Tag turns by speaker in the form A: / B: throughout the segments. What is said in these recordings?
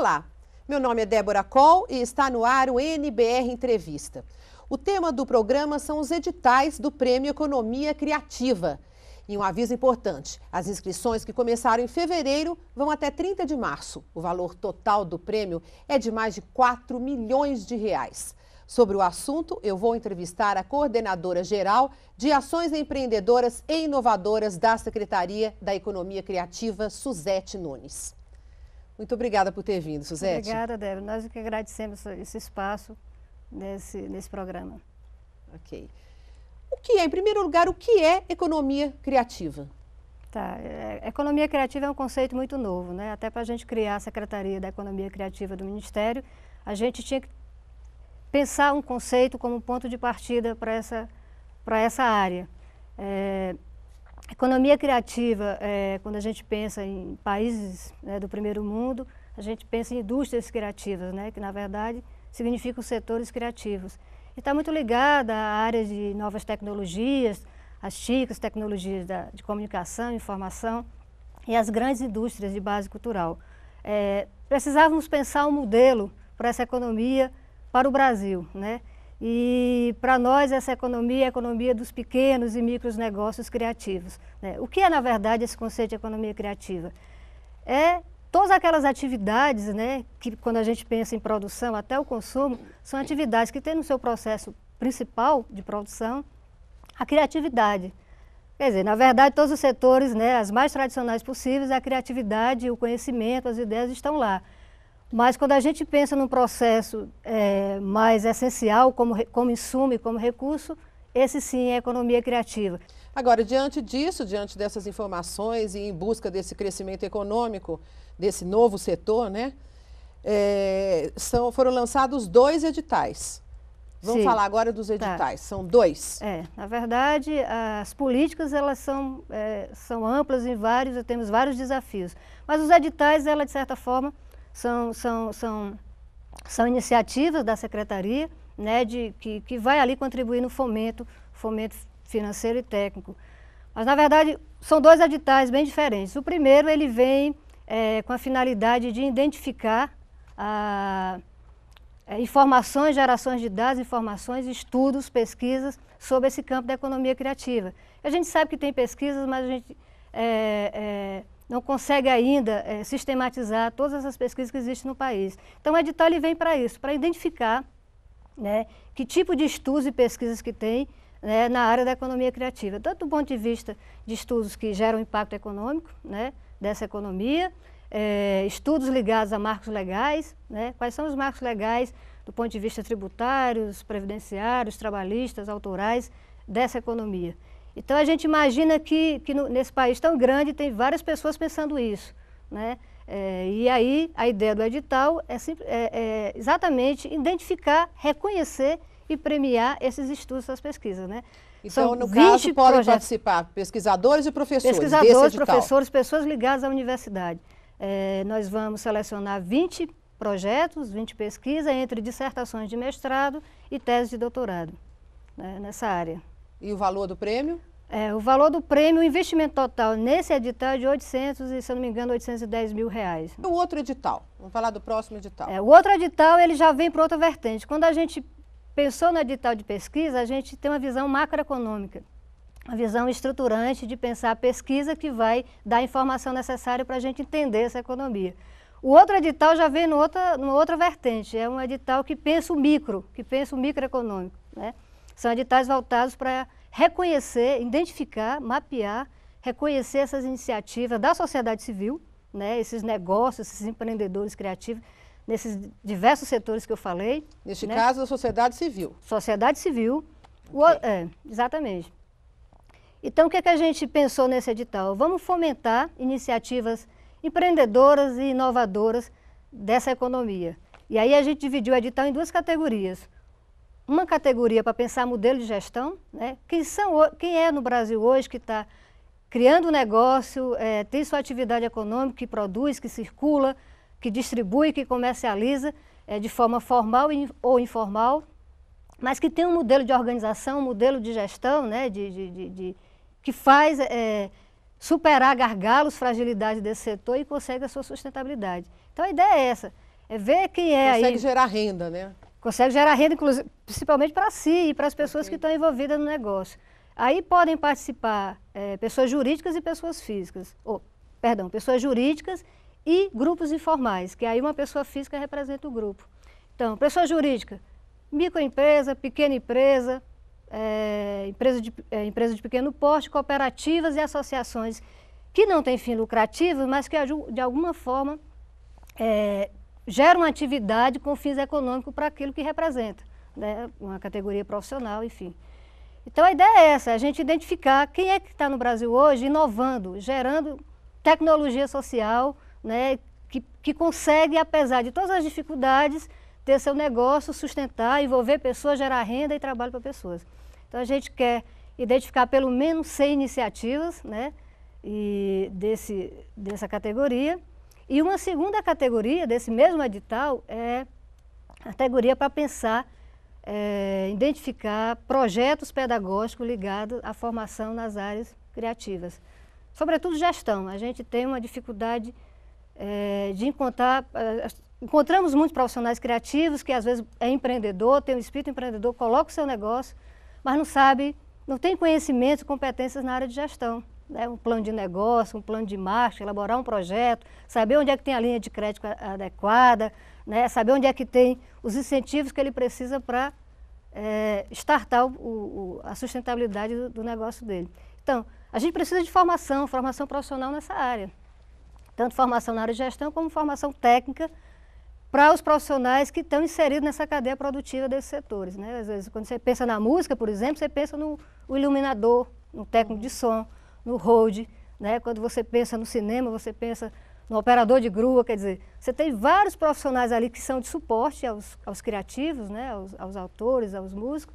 A: Olá, meu nome é Débora Coll e está no ar o NBR Entrevista. O tema do programa são os editais do Prêmio Economia Criativa. E um aviso importante: as inscrições que começaram em fevereiro vão até 30 de março. O valor total do prêmio é de mais de 4 milhões de reais. Sobre o assunto, eu vou entrevistar a coordenadora geral de Ações Empreendedoras e Inovadoras da Secretaria da Economia Criativa, Suzete Nunes. Muito obrigada por ter vindo, Suzete. Obrigada,
B: Débora. Nós que agradecemos esse espaço nesse, nesse programa. Ok. O que é, em primeiro lugar, o que é economia criativa? Tá. É, economia criativa é um conceito muito novo, né? Até para a gente criar a Secretaria da Economia Criativa do Ministério, a gente tinha que pensar um conceito como ponto de partida para essa, essa área. É, Economia criativa, é, quando a gente pensa em países né, do primeiro mundo, a gente pensa em indústrias criativas, né, que na verdade significam setores criativos. E está muito ligada à área de novas tecnologias, as chicas tecnologias da, de comunicação, informação e as grandes indústrias de base cultural. É, precisávamos pensar um modelo para essa economia para o Brasil, né? E para nós essa economia é a economia dos pequenos e micros negócios criativos. Né? O que é, na verdade, esse conceito de economia criativa? É todas aquelas atividades, né, que quando a gente pensa em produção até o consumo, são atividades que têm no seu processo principal de produção a criatividade. Quer dizer, na verdade, todos os setores, né, as mais tradicionais possíveis, a criatividade, o conhecimento, as ideias estão lá. Mas quando a gente pensa num processo é, mais essencial, como, como insumo e como recurso, esse sim
A: é economia criativa. Agora, diante disso, diante dessas informações e em busca desse crescimento econômico, desse novo setor, né, é, são, foram lançados dois editais. Vamos sim. falar agora dos tá. editais,
B: tá. são dois. É, na verdade, as políticas elas são, é, são amplas em vários, temos vários desafios. Mas os editais, ela, de certa forma, são, são, são, são iniciativas da secretaria né, de, que, que vai ali contribuir no fomento, fomento financeiro e técnico. Mas, na verdade, são dois editais bem diferentes. O primeiro, ele vem é, com a finalidade de identificar a, é, informações, gerações de dados, informações, estudos, pesquisas sobre esse campo da economia criativa. A gente sabe que tem pesquisas, mas a gente... É, é não consegue ainda é, sistematizar todas essas pesquisas que existem no país. Então, o edital ele vem para isso, para identificar né, que tipo de estudos e pesquisas que tem né, na área da economia criativa, tanto do ponto de vista de estudos que geram impacto econômico né, dessa economia, é, estudos ligados a marcos legais, né, quais são os marcos legais do ponto de vista tributários, previdenciários, trabalhistas, autorais dessa economia. Então a gente imagina que, que no, nesse país tão grande tem várias pessoas pensando isso, né? É, e aí a ideia do edital é, é, é, exatamente identificar, reconhecer e premiar esses estudos, essas pesquisas, né? Então, São no caso, podem projetos. participar pesquisadores e professores Pesquisadores, professores, pessoas ligadas à universidade. É, nós vamos selecionar 20 projetos, 20 pesquisas, entre dissertações de mestrado e teses de doutorado né, nessa área. E o valor do prêmio? É, o valor do prêmio, o investimento total nesse edital é de 800 e, se eu não me engano, 810 mil reais. E o outro edital? Vamos falar do próximo edital. É, o outro edital, ele já vem para outra vertente. Quando a gente pensou no edital de pesquisa, a gente tem uma visão macroeconômica, uma visão estruturante de pensar a pesquisa que vai dar a informação necessária para a gente entender essa economia. O outro edital já vem numa outra, numa outra vertente, é um edital que pensa o micro, que pensa o microeconômico, né? São editais voltados para reconhecer, identificar, mapear, reconhecer essas iniciativas da sociedade civil, né, esses negócios, esses empreendedores criativos, nesses diversos setores que eu falei. Neste né? caso, a sociedade civil. Sociedade civil, okay. o, é, exatamente. Então, o que, é que a gente pensou nesse edital? Vamos fomentar iniciativas empreendedoras e inovadoras dessa economia. E aí a gente dividiu o edital em duas categorias uma categoria para pensar modelo de gestão, né? quem, são, quem é no Brasil hoje que está criando negócio, é, tem sua atividade econômica, que produz, que circula, que distribui, que comercializa é, de forma formal ou informal, mas que tem um modelo de organização, um modelo de gestão, né, de, de, de, de que faz é, superar gargalos, fragilidade desse setor e consegue a sua sustentabilidade. Então a ideia é essa, é ver quem é Consegue aí... gerar renda, né? Consegue gerar renda, principalmente para si e para as pessoas okay. que estão envolvidas no negócio. Aí podem participar é, pessoas jurídicas e pessoas físicas. Ou, perdão, pessoas jurídicas e grupos informais, que aí uma pessoa física representa o grupo. Então, pessoa jurídica, microempresa, pequena empresa, é, empresa, de, é, empresa de pequeno porte, cooperativas e associações que não têm fim lucrativo, mas que de alguma forma é, gera uma atividade com fins econômicos para aquilo que representa, né? uma categoria profissional, enfim. Então a ideia é essa, a gente identificar quem é que está no Brasil hoje inovando, gerando tecnologia social, né, que, que consegue, apesar de todas as dificuldades, ter seu negócio, sustentar, envolver pessoas, gerar renda e trabalho para pessoas. Então a gente quer identificar pelo menos 100 iniciativas né, e desse, dessa categoria e uma segunda categoria desse mesmo edital é a categoria para pensar, é, identificar projetos pedagógicos ligados à formação nas áreas criativas. Sobretudo gestão, a gente tem uma dificuldade é, de encontrar, é, encontramos muitos profissionais criativos que às vezes é empreendedor, tem um espírito empreendedor, coloca o seu negócio, mas não sabe, não tem conhecimentos e competências na área de gestão né, um plano de negócio, um plano de marcha, elaborar um projeto, saber onde é que tem a linha de crédito adequada, né, saber onde é que tem os incentivos que ele precisa para é, startar o, o, a sustentabilidade do, do negócio dele. Então, a gente precisa de formação, formação profissional nessa área. Tanto formação na área de gestão como formação técnica para os profissionais que estão inseridos nessa cadeia produtiva desses setores. Né? Às vezes, quando você pensa na música, por exemplo, você pensa no iluminador, no técnico de som no road, né? quando você pensa no cinema, você pensa no operador de grua, quer dizer, você tem vários profissionais ali que são de suporte aos, aos criativos, né? aos, aos autores, aos músicos,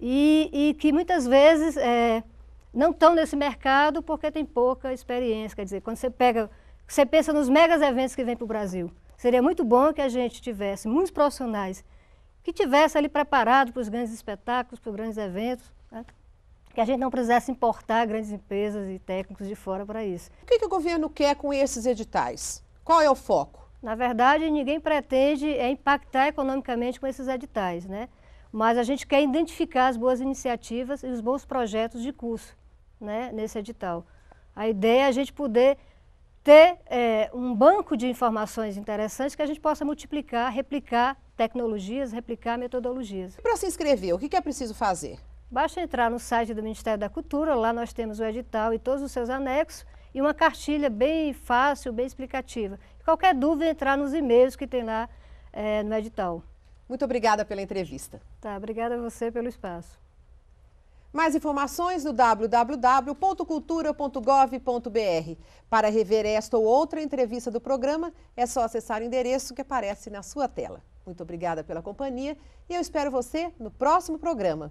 B: e, e que muitas vezes é, não estão nesse mercado porque tem pouca experiência. Quer dizer, quando você pega, você pensa nos megas eventos que vêm para o Brasil, seria muito bom que a gente tivesse muitos profissionais que tivesse ali preparado para os grandes espetáculos, para os grandes eventos. Né? que a gente não precisasse importar grandes empresas e técnicos de fora para isso. O que, que o governo quer com esses editais? Qual é o foco? Na verdade, ninguém pretende é, impactar economicamente com esses editais, né? mas a gente quer identificar as boas iniciativas e os bons projetos de curso né, nesse edital. A ideia é a gente poder ter é, um banco de informações interessantes que a gente possa multiplicar, replicar tecnologias, replicar metodologias. E para se inscrever, o que é preciso fazer? Basta entrar no site do Ministério da Cultura, lá nós temos o edital e todos os seus anexos e uma cartilha bem fácil, bem explicativa. Qualquer dúvida, entrar nos e-mails que tem lá é, no edital. Muito obrigada pela entrevista. Tá, obrigada a você pelo espaço.
A: Mais informações no www.cultura.gov.br. Para rever esta ou outra entrevista do programa, é só acessar o endereço que aparece na sua tela. Muito obrigada pela companhia e eu espero você no próximo programa.